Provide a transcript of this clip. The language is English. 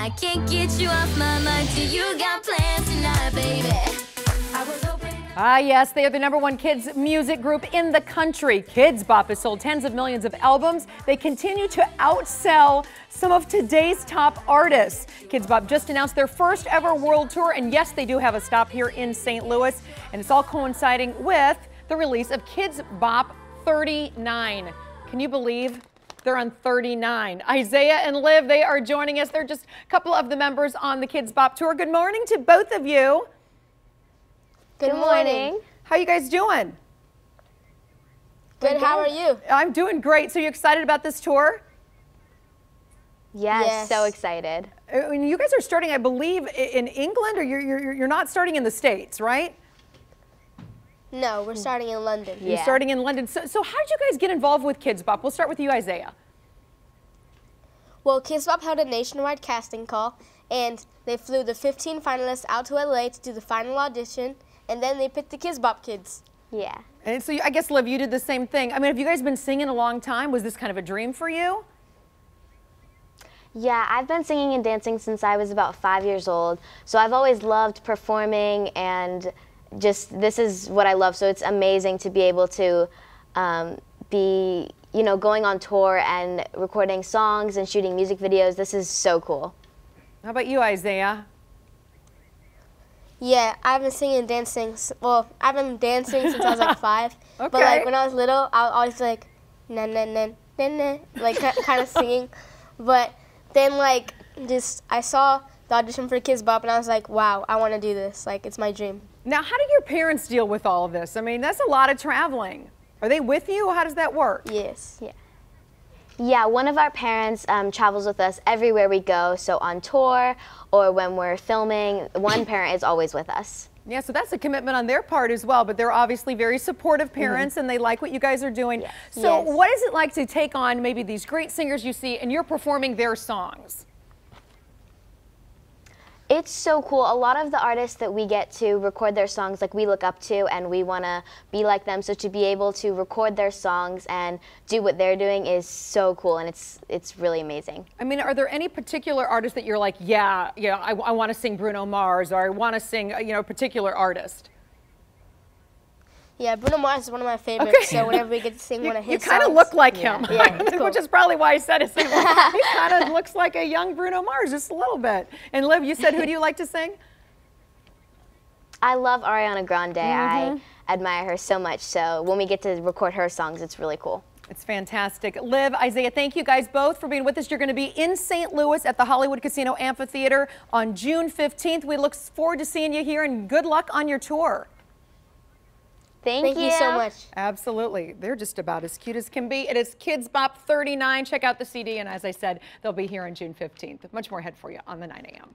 I can't get you off my mind you got plans baby. Ah, yes, they are the number one kids music group in the country. Kids Bop has sold tens of millions of albums. They continue to outsell some of today's top artists. Kids Bop just announced their first ever world tour, and yes, they do have a stop here in St. Louis, and it's all coinciding with the release of Kids Bop 39. Can you believe they're on 39. Isaiah and Liv, they are joining us. They're just a couple of the members on the Kids Bop Tour. Good morning to both of you. Good, morning. How How you guys doing? Good, Good. How are you? I'm doing great. So you excited about this tour? Yes, yes. so excited. Uh, I mean, you guys are starting, I believe, in England, or you're, you're, you're not starting in the States, right? No, we're mm. starting in London. Yeah. You're starting in London. So, so how did you guys get involved with Kids Bop? We'll start with you, Isaiah. Well, Kids Bop held a nationwide casting call, and they flew the 15 finalists out to LA to do the final audition, and then they picked the Kids Bop kids. Yeah. And so you, I guess, Liv, you did the same thing. I mean, have you guys been singing a long time? Was this kind of a dream for you? Yeah, I've been singing and dancing since I was about five years old. So I've always loved performing and just this is what I love. So it's amazing to be able to um, be you know going on tour and recording songs and shooting music videos. This is so cool. How about you, Isaiah? Yeah, I've been singing and dancing. Well, I've been dancing since I was like five. okay. But like when I was little, I was always like na na na na na, like kind of singing. But then like just I saw the audition for Kids Bop, and I was like, wow, I want to do this. Like, it's my dream. Now, how do your parents deal with all of this? I mean, that's a lot of traveling. Are they with you? How does that work? Yes, yeah. Yeah, one of our parents um, travels with us everywhere we go, so on tour or when we're filming, one parent is always with us. Yeah, so that's a commitment on their part as well, but they're obviously very supportive mm-hmm. parents mm -hmm. and they like what you guys are doing. Yes. So yes. what is it like to take on maybe these great singers you see and you're performing their songs? It's so cool. A lot of the artists that we get to record their songs, like we look up to and we want to be like them. So to be able to record their songs and do what they're doing is so cool and it's it's really amazing. I mean, are there any particular artists that you're like, yeah, yeah, I, I want to sing Bruno Mars or I want to sing, you know, a particular artist? Yeah, Bruno Mars is one of my favorites. Okay. So whenever we get to sing you, one of his, you kind of look like him, yeah. Yeah, cool. which is probably why I said it. So he kind of looks like a young Bruno Mars, just a little bit. And Liv, you said who do you like to sing? I love Ariana Grande. Mm -hmm. I mm-hmm. admire her so much. So when we get to record her songs, it's really cool. It's fantastic. Liv, Isaiah, thank you guys both for being with us. You're going to be in St. Louis at the Hollywood Casino Amphitheater on June 15th. We look forward to seeing you here and good luck on your tour. Thank, Thank you. you. so much. Absolutely. They're just about as cute as can be. It is Kids Bop 39. Check out the CD. And as I said, they'll be here on June 15th. Much more ahead for you on the 9 a.m.